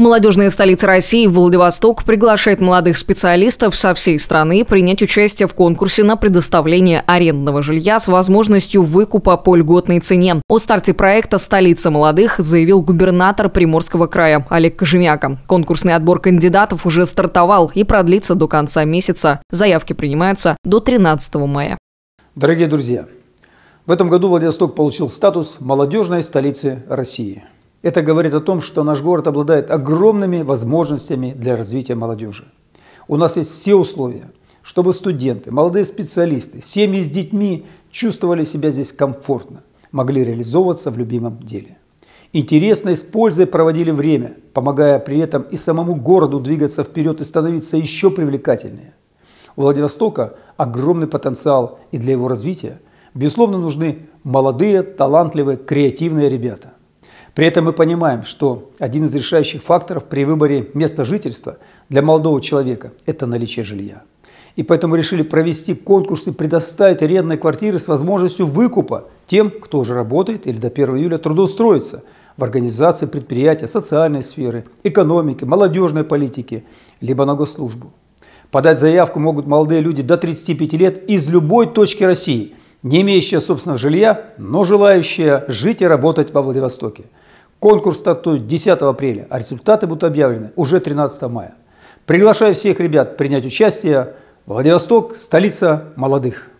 Молодежная столица России Владивосток приглашает молодых специалистов со всей страны принять участие в конкурсе на предоставление арендного жилья с возможностью выкупа по льготной цене. О старте проекта «Столица молодых» заявил губернатор Приморского края Олег Кожемяка. Конкурсный отбор кандидатов уже стартовал и продлится до конца месяца. Заявки принимаются до 13 мая. Дорогие друзья, в этом году Владивосток получил статус «Молодежной столицы России». Это говорит о том, что наш город обладает огромными возможностями для развития молодежи. У нас есть все условия, чтобы студенты, молодые специалисты, семьи с детьми чувствовали себя здесь комфортно, могли реализовываться в любимом деле. Интересно и с проводили время, помогая при этом и самому городу двигаться вперед и становиться еще привлекательнее. У Владивостока огромный потенциал и для его развития, безусловно, нужны молодые, талантливые, креативные ребята. При этом мы понимаем, что один из решающих факторов при выборе места жительства для молодого человека – это наличие жилья. И поэтому решили провести конкурс и предоставить арендные квартиры с возможностью выкупа тем, кто уже работает или до 1 июля трудоустроится в организации предприятия, социальной сферы, экономики, молодежной политики, либо на госслужбу. Подать заявку могут молодые люди до 35 лет из любой точки России, не имеющие собственного жилья, но желающие жить и работать во Владивостоке – Конкурс стартует 10 апреля, а результаты будут объявлены уже 13 мая. Приглашаю всех ребят принять участие. Владивосток – столица молодых.